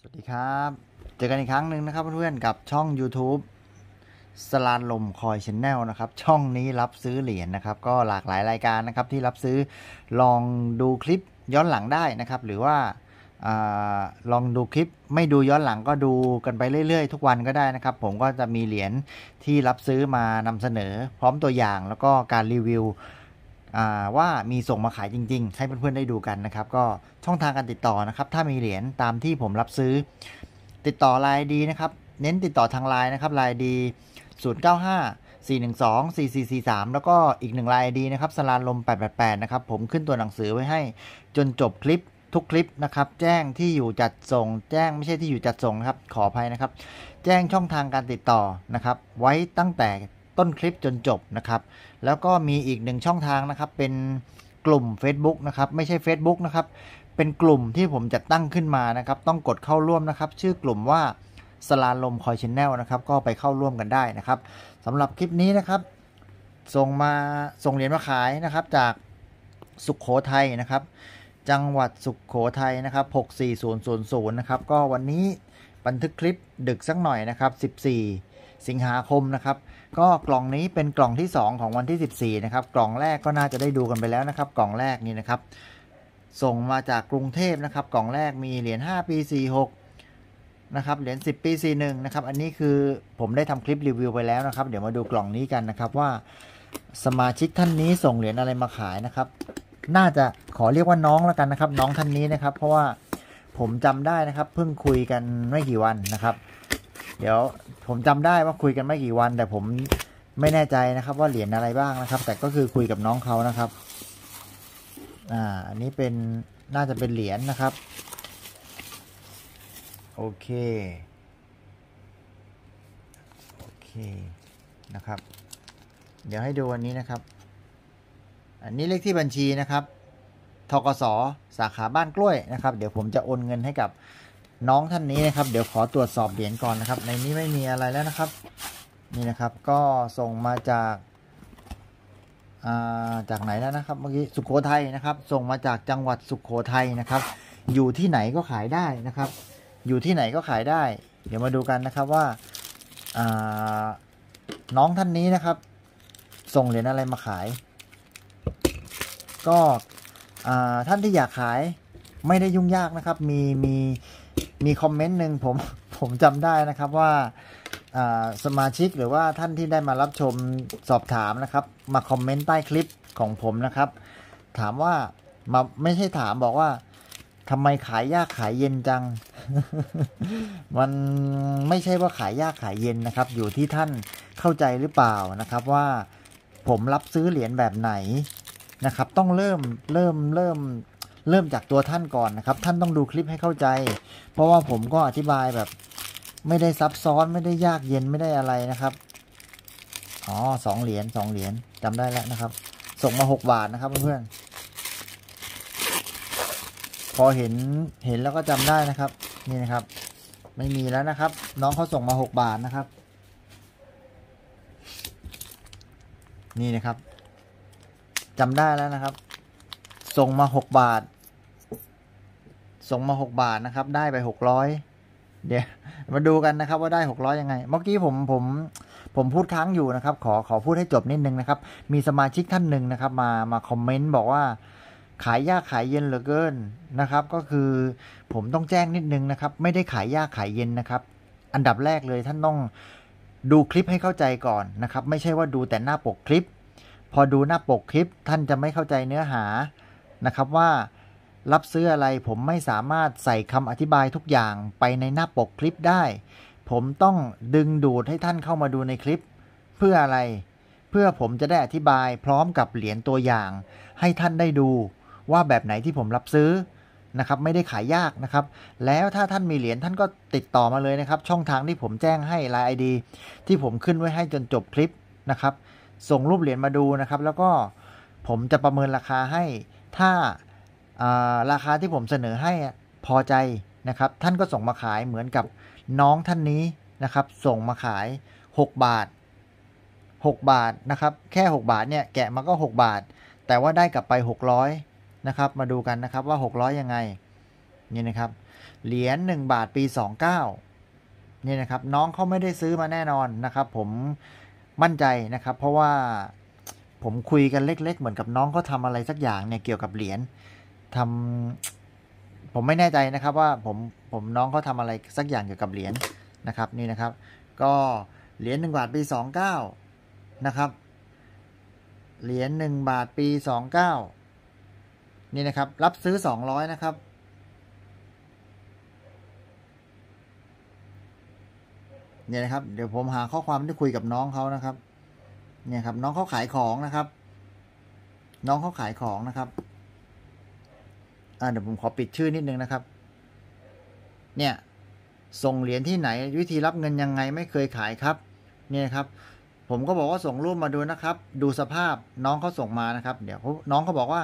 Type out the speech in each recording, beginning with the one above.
สวัสดีครับเจอกันอีกครั้งหนึ่งนะครับเพื่อนๆกับช่อง YouTube สลานลมคอยชแนลนะครับช่องนี้รับซื้อเหรียญนะครับก็หลากหลายรายการนะครับที่รับซื้อลองดูคลิปย้อนหลังได้นะครับหรือว่าอาลองดูคลิปไม่ดูย้อนหลังก็ดูกันไปเรื่อยๆ ทุกวันก็ได้นะครับ ผมก็จะมีเหรียญที่รับซื้อมานำเสนอ พร้อมตัวอย่างแล้วก็การรีวิวว่ามีส่งมาขายจริงๆ ให้เพื่อนๆ ได้ดูกันนะครับ ก็ช่องทางการติดต่อนะครับ ถ้ามีเหรียญตามที่ผมรับซื้อ ติดต่อไลน์ดีนะครับ เน้นติดต่อทางไลน์นะครับไลน์ดี095 412 4443 แล้วก็อีกหนึ่งลายดีนะครับ สลานลม888นะครับ ผมขึ้นตัวหนังสือไว้ให้จนจบคลิปทุกคลิปนะครับ แจ้งที่อยู่จัดส่งแจ้งไม่ใช่ที่อยู่จัดส่งนะครับ ขออภัยนะครับ แจ้งช่องทางการติดต่อนะครับไว้ตั้งแต่ต้นคลิปจนจบนะครับ แล้วก็มีอีกหนึ่งช่องทางนะครับเป็นกลุ่ม Facebook นะครับไม่ใช่ Facebook นะครับเป็นกลุ่มที่ผมจัดตั้งขึ้นมานะครับต้องกดเข้าร่วมนะครับชื่อกลุ่มว่าสลาลมคอยชินแนลนะครับก็ไปเข้าร่วมกันได้นะครับสำหรับคลิปนี้นะครับส่งมาส่งเหรียญมาขายนะครับจากสุขโขทัยนะครับ จังหวัดสุขโขทัยนะครับ 64000 นะครับ ก็วันนี้บันทึกคลิปดึกสักหน่อยนะครับ 14สิงหาคมนะครับ ก็กล่องนี้เป็นกล่องที่ 2 ของวันที่ 14 นะครับ กล่องแรกก็น่าจะได้ดูกันไปแล้วนะครับ กล่องแรกนี่นะครับ ส่งมาจากกรุงเทพนะครับ กล่องแรกมีเหรียญ5ปี 46นะครับเหรียญ10 ปี41นะครับ อันนี้คือผมได้ทำคลิปรีวิวไปแล้วนะครับ เดี๋ยวมาดูกล่องนี้กันนะครับ ว่าสมาชิกท่านนี้ส่งเหรียญอะไรมาขายนะครับ น่าจะขอเรียกว่าน้องแล้วกันนะครับ น้องท่านนี้นะครับ เพราะว่าผมจำได้นะครับเพิ่งคุยกันไม่กี่วันนะครับเดี๋ยวผมจำได้ว่าคุยกันไม่กี่วัน แต่ผมไม่แน่ใจนะครับ ว่าเหรียญอะไรบ้างนะครับ แต่ก็คือคุยกับน้องเขานะครับอ่าอันนี้เป็นน่าจะเป็นเหรียญนนะครับ โอเคโอเคนะครับ เดี๋ยวให้ดูอันนี้นะครับ อันนี้เลขที่บัญชีนะครับทกสสาขาบ้านกล้วยนะครับ เดี๋ยวผมจะโอนเงินให้กับน้องท่านนี้นะครับ เดี๋ยวขอตรวจสอบ เหรียญก่อนนะครับ ในนี้ไม่มีอะไรแล้วนะครับ นี่นะครับ ก็ส่งมาจากาจากไหนแล้วนะครับเมื่อกี้สุขโขทัยนะครับ ส่งมาจากจังหวัดสุขโขทัยนะครับ อยู่ที่ไหนก็ขายได้นะครับ อยู่ที่ไหนก็ขายได้ เดี๋ยวมาดูกันนะครับว่าาน้องท่านนี้นะครับ ส่งเหรียญอะไรมาขาย ก็ท่านที่อยากขายไม่ได้ยุ่งยากนะครับ มีมีมีคอมเมนต์หนึ่งผมผมจำได้นะครับว่าสมาชิกหรือว่าท่านที่ได้มารับชมสอบถามนะครับ มาคอมเมนต์ใต้คลิปของผมนะครับ ถามว่ามาไม่ใช่ถามบอกว่าทำไมขายยากขายเย็นจัง มันไม่ใช่ว่าขายยากขายเย็นนะครับ อยู่ที่ท่านเข้าใจหรือเปล่านะครับ ว่าผมรับซื้อเหรียญแบบไหนนะครับ ต้องเริ่มเริ่มเริ่มเริ่มจากตัวท่านก่อนนะครับ ท่านต้องดูคลิปให้เข้าใจ เพราะว่าผมก็อธิบายแบบ ไม่ได้ซับซ้อนไม่ได้ยากเย็นไม่ได้อะไรนะครับ อ๋อสองเหรียญสองเหรียญจำได้แล้วนะครับ ส่งมาหกบาทนะครับเพื่อนๆพอเห็นเห็นแล้วก็จำได้นะครับ นี่นะครับ ไม่มีแล้วนะครับ น้องเขาส่งมาหกบาทนะครับ นี่นะครับจำได้แล้วนะครับ ส่งมาหกบาทส่งมา 6 บาทนะครับได้ไป 600เดี๋ยวมาดูกันนะครับว่าได้ 600ยังไง เมื่อกี้ผมผมผมพูดค้างอยู่นะครับ ขอขอพูดให้จบนิดนึงนะครับ มีสมาชิกท่านหนึ่งนะครับ มามาคอมเมนต์บอกว่า ขายยากขายเย็นเหลือ เกินนะครับ ก็คือผมต้องแจ้งนิดนึงนะครับ ไม่ได้ขายยากขายเย็นนะครับ อันดับแรกเลยท่านต้องดูคลิปให้เข้าใจก่อนนะครับ ไม่ใช่ว่าดูแต่หน้าปกคลิป พอดูหน้าปกคลิปท่านจะไม่เข้าใจเนื้อหานะครับว่ารับซื้ออะไรผมไม่สามารถใส่คำอธิบายทุกอย่างไปในหน้าปกคลิปได้ ผมต้องดึงดูดให้ท่านเข้ามาดูในคลิป เพื่ออะไร เพื่อผมจะได้อธิบายพร้อมกับเหรียญตัวอย่าง ให้ท่านได้ดู ว่าแบบไหนที่ผมรับซื้อ นะครับ ไม่ได้ขายยากนะครับ แล้วถ้าท่านมีเหรียญท่านก็ติดต่อมาเลยนะครับ ช่องทางที่ผมแจ้งให้ายไอ ID ที่ผมขึ้นไว้ให้จนจบคลิปนะครับ ส่งรูปเหรียญมาดูนะครับ แล้วก็ผมจะประเมินราคาให้ถ้าราคาที่ผมเสนอให้พอใจนะครับท่านก็ส่งมาขายเหมือนกับน้องท่านนี้ นะครับ ส่งมาขาย 6 บาท 6 บาท นะครับ แค่ 6 บาทเนี่ย แกะมาก็ 6 บาท แต่ว่าได้กลับไป 600 นะครับ มาดูกันนะครับ ว่า 600 ยังไงนี่นะครับ เหรียญ1บาทปี 29นี่นะครับน้องเขาไม่ได้ซื้อมาแน่นอนนะครับผมมั่นใจนะครับเพราะว่าผมคุยกันเล็กๆ เหมือนกับน้องเขาทาอะไรสักอย่างเนี่ยเกี่ยวกับเหรียญทำผมไม่แน่ใจนะครับ ว่าผมผมน้องเขาทาอะไรสักอย่างเกี่ยวกับเหรียญนะครับ นี่นะครับ ก็ เหรียญหนึ่งบาทปีสองเก้านะครับเหรียญหนึ่งบาทปีสองเก้านี่นะครับ รับซื้อสองร้อยนะครับ เนี่ยนะครับ เดี๋ยวผมหาข้อความที่คุยกับน้องเขานะครับ เนี่ยครับ น้องเขาขายของนะครับ น้องเขาขายของนะครับเดี๋ยวผมขอปิดชื่อนิดนึงนะครับ เนี่ย ส่งเหรียญที่ไหนวิธีรับเงินยังไงไม่เคยขายครับ เนี่ยครับ ผมก็บอกว่าส่งรูปมาดูนะครับ ดูสภาพน้องเขาส่งมานะครับ เดี๋ยวน้องเขาบอกว่า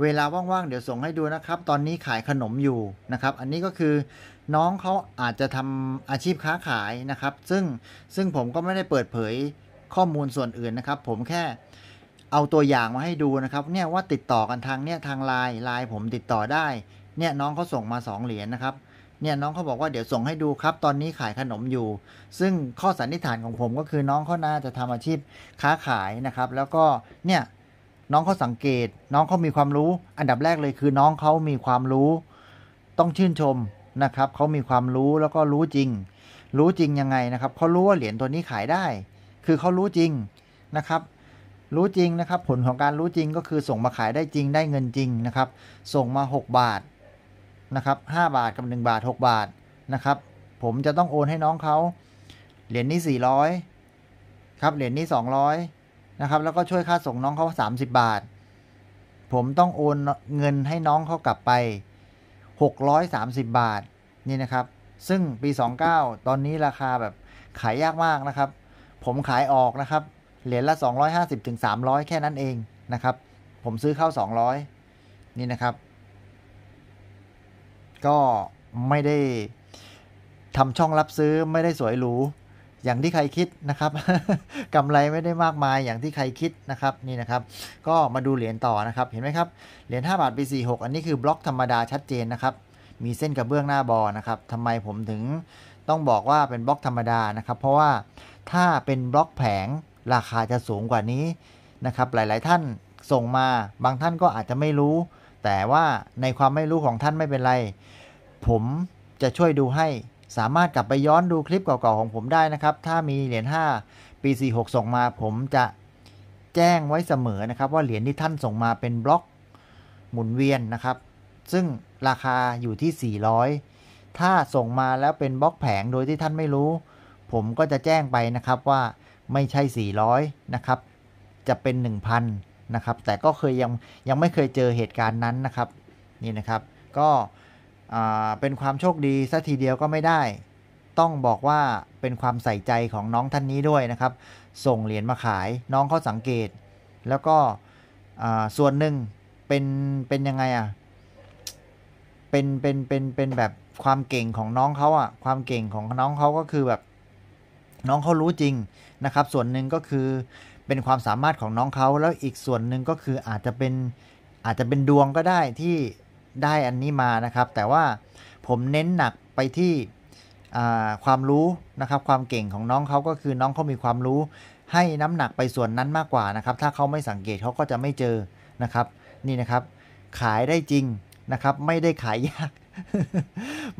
เวลาว่างๆเดี๋ยวส่งให้ดูนะครับ ตอนนี้ขายขนมอยู่นะครับ อันนี้ก็คือ น้องเขาอาจจะทำอาชีพค้าขายนะครับ ซึ่งซึ่งผมก็ไม่ได้เปิดเผยข้อมูลส่วนอื่นนะครับ ผมแค่เอาตัวอย่างมาให้ดูนะครับ เนี่ยว่าติดต่อกันทางเนี่ยทางไลน์ไลน์ผมติดต่อได้ เนี่ยน้องเขาส่งมา 2 เหรียญนนะครับ เนี่ยน้องเขาบอกว่าเดี๋ยวส่งให้ดูครับ ตอนนี้ขายขนมอยู่ ซึ่งข้อสันนิษฐานของผมก็คือน้องเขาน่าจะทำอาชีพค้าขายนะครับ แล้วก็เนี่ยน้องเขาสังเกต น้องเขามีความรู้ อันดับแรกเลยคือ น้องเขามีความรู้ ต้องชื่นชมนะครับเขามีความรู้แล้วก็รู้จริง รู้จริงยังไงนะครับเขารู้ว่าเหรียญตัวนี้ขายได้ คือเขารู้จริงนะครับรู้จริงนะครับ ผลของการรู้จริงก็คือส่งมาขายได้จริงได้เงินจริงนะครับ ส่งมา 6 บาทนะครับหบาทกับ1บาท 6 บาทนะครับ ผมจะต้องโอนให้น้องเขาเหรียญนี้ 400 ครับ เหรียญนี้ 200นะครับแล้วก็ช่วยค่าส่งน้องเขา30 บาท ผมต้องโอนเงินให้น้องเขากลับไป 630 บาทนี่นะครับ ซึ่งปี 29 ตอนนี้ราคาแบบขายยากมากนะครับ ผมขายออกนะครับเหรียญละ250ถึงสามแค่นั้นเองนะครับ ผมซื้อเข้า 200 นี่นะครับ ก็ไม่ได้ทำช่องรับซื้อไม่ได้สวยหรู อย่างที่ใครคิดนะครับ กำไรไม่ได้มากมายอย่างที่ใครคิดนะครับนี่นะครับ ก็มาดูเหรียญต่อนะครับ เห็นไหมครับเหรียญ5บาทปี46อันนี้คือบล็อกธรรมดาชัดเจนนะครับ มีเส้นกระเบื้องหน้าบอนะครับทำไมผมถึงต้องบอกว่าเป็นบล็อกธรรมดานะครับ เพราะว่าถ้าเป็นบล็อกแผงราคาจะสูงกว่านี้นะครับ หลายๆท่านส่งมา บางท่านก็อาจจะไม่รู้ แต่ว่าในความไม่รู้ของท่านไม่เป็นไร ผมจะช่วยดูให้ สามารถกลับไปย้อนดูคลิปเก่าๆของผมได้นะครับ ถ้ามีเหรียญ5ปี 46 ส่งมา ผมจะแจ้งไว้เสมอนะครับ ว่าเหรียญที่ท่านส่งมาเป็นบล็อกหมุนเวียนนะครับ ซึ่งราคาอยู่ที่ 400 ถ้าส่งมาแล้วเป็นบล็อกแผงโดยที่ท่านไม่รู้ ผมก็จะแจ้งไปนะครับว่าไม่ใช่ 400 นะครับ จะเป็น 1,000 นะครับแต่ก็เคยยังยังไม่เคยเจอเหตุการณ์นั้นนะครับ นี่นะครับ ก็เป็นความโชคดีสัทีเดียวก็ไม่ได้ ต้องบอกว่าเป็นความใส่ใจของน้องท่านนี้ด้วยนะครับ ส่งเหรียญมาขายน้องเขาสังเกต แล้วก็ส่วนหนึ่งเป็นเป็นยังไงอะ่ะเป็นเป็นเป็นเป็นแบบความเก่งของน้องเขาอะ่ะความเก่งของน้องเขาก็คือแบบน้องเขารู้จริงนะครับ ส่วนหนึ่งก็คือเป็นความสามารถของน้องเขา แล้วอีกส่วนหนึ่งก็คืออาจจะเป็นอาจจะเป็นดวงก็ได้ที่ได้อันนี้มานะครับ แต่ว่าผมเน้นหนักไปที่ความรู้นะครับ ความเก่งของน้องเขาก็คือน้องเขามีความรู้ให้น้ำหนักไปส่วนนั้นมากกว่านะครับ ถ้าเขาไม่สังเกตเขาก็จะไม่เจอนะครับ นี่นะครับ ขายได้จริงนะครับ ไม่ได้ขายยาก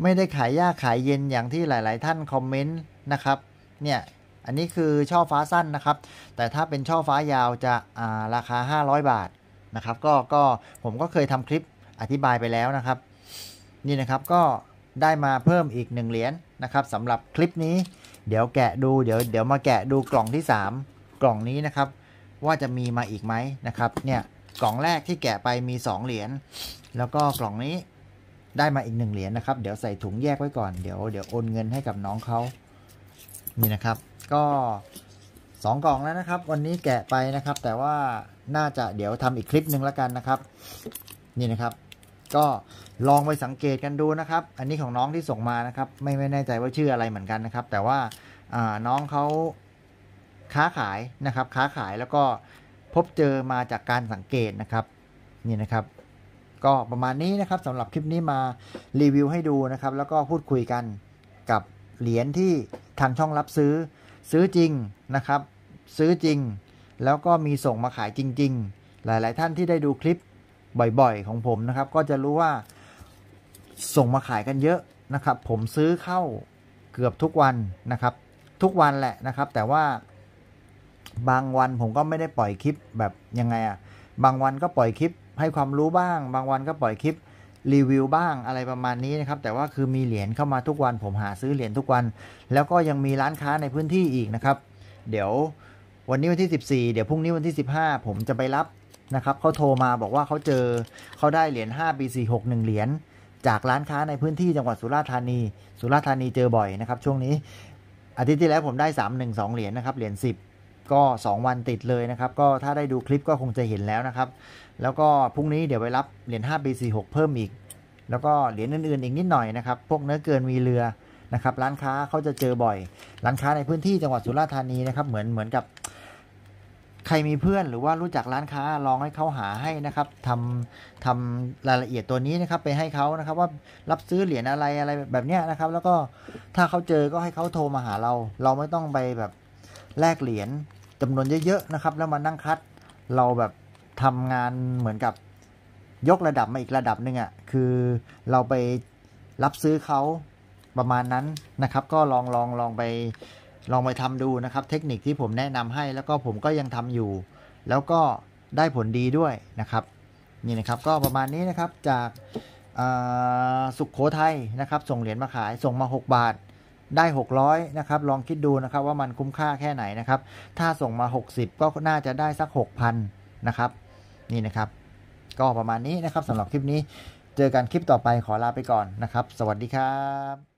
ไม่ได้ขายยาก ขายเย็นอย่างที่หลายๆท่านคอมเมนต์นะครับเนี่ย อันนี้คือช่อฟ้าสั้นนะครับ แต่ถ้าเป็นช่อฟ้ายาวจะาราคา 500 บาทนะครับก็ก็ผมก็เคยทำคลิปอธิบายไปแล้วนะครับ นี่นะครับก็ได้มาเพิ่มอีก 1เหรียญนนะครับสำหรับคลิปนี้เดี๋ยวแกะดูเดี๋ยวเดี๋ยวมาแกะดูกล่องที่ 3 กล่องนี้นะครับ ว่าจะมีมาอีกไหมนะครับเนี่ยกล่องแรกที่แกะไปมี 2 เหรียญแล้วก็กล่องนี้ได้มาอีกหนึ่งเหรียญนนะครับเดี๋ยวใส่ถุงแยกไว้ก่อนเดี๋ยวเดี๋ยวโอนเงินให้กับน้องเขานี่นะครับ ก็สองกล่องแล้วนะครับวันนี้แกะไปนะครับ แต่ว่าน่าจะเดี๋ยวทำอีกคลิปหนึ่งแล้วกันนะครับ นี่นะครับ ก็ลองไปสังเกตกันดูนะครับ อันนี้ของน้องที่ส่งมานะครับ ไม่ไม่แน่ใจว่าชื่ออะไรเหมือนกันนะครับ แต่ว่าน้องเขาค้าขายนะครับ ค้าขายแล้วก็พบเจอมาจากการสังเกตนะครับ นี่นะครับ ก็ประมาณนี้นะครับสำหรับคลิปนี้มารีวิว ให้ดูนะครับ แล้วก็พูดคุยกันกับเหรียญที่ทางช่องรับซื้อซื้อจริงนะครับ ซื้อจริง แล้วก็มีส่งมาขายจริงๆ หลาย ๆท่านที่ได้ดูคลิปบ่อยๆ ของผมนะครับ ก็จะรู้ว่าส่งมาขายกันเยอะนะครับ ผมซื้อเข้าเกือบทุกวันนะครับ ทุกวันแหละนะครับ แต่ว่าบางวันผมก็ไม่ได้ปล่อยคลิปแบบยังไงอะบางวันก็ปล่อยคลิปให้ความรู้บ้าง บางวันก็ปล่อยคลิปรีวิวบ้างอะไรประมาณนี้นะครับ แต่ว่าคือมีเหรียญเข้ามาทุกวัน ผมหาซื้อเหรียญทุกวัน แล้วก็ยังมีร้านค้าในพื้นที่อีกนะครับ เดี๋ยววันนี้วันที่ 14เดี๋ยวพรุ่งนี้วันที่ 15 ผมจะไปรับนะครับเขาโทรมาบอกว่าเขาเจอเขาได้เหรียญ5 BC 6 1เหรียญจากร้านค้าในพื้นที่จังหวัดสุราษฎร์ธานี สุราษฎร์ธานีเจอบ่อยนะครับช่วงนี้อาทิตย์ที่แล้วผมได้3 1 2เหรียญนะครับเหรียญ10ก็ 2 วันติดเลยนะครับ ก็ถ้าได้ดูคลิปก็คงจะเห็นแล้วนะครับ แล้วก็พรุ่งนี้เดี๋ยวไปรับเหรียญ5 B46 เพิ่มอีก แล้วก็เหรียญอื่นๆ อีกนิดหน่อยนะครับพวกเนื้อเกินมีเรือนะครับร้านค้าเขาจะเจอบ่อย ร้านค้าในพื้นที่จังหวัดสุราษฎร์ธานีนะครับเหมือนเหมือนกับ ใครมีเพื่อนหรือว่ารู้จักร้านค้าลองให้เขาหาให้นะครับทำทำรายละเอียดตัวนี้นะครับไปให้เขานะครับว่ารับซื้อเหรียญอะไรอะไรแบบเนี้ยนะครับ แล้วก็ถ้าเขาเจอก็ให้เขาโทรมาหาเรา เราไม่ต้องไปแบบแลกเหรียญจำนวนเยอะๆ นะครับ แล้วมานั่งคัด เราแบบทำงานเหมือนกับ ยกระดับมาอีกระดับหนึ่งอะ่ะ คือเราไปรับซื้อเขาประมาณนั้นนะครับ ก็ลองลองลองไปลองไปทำดูนะครับ เทคนิคที่ผมแนะนำให้ แล้วก็ผมก็ยังทำอยู่ แล้วก็ได้ผลดีด้วยนะครับ นี่นะครับ ก็ประมาณนี้นะครับ จากสุขโขทัยนะครับ ส่งเหรียญมาขาย ส่งมา 6 บาทได้ 600 นะครับ ลองคิดดูนะครับว่ามันคุ้มค่าแค่ไหนนะครับ ถ้าส่งมา 60 ก็น่าจะได้สัก 6,000 นะครับ นี่นะครับ ก็ประมาณนี้นะครับสำหรับคลิปนี้เจอกันคลิปต่อไปขอลาไปก่อนนะครับ สวัสดีครับ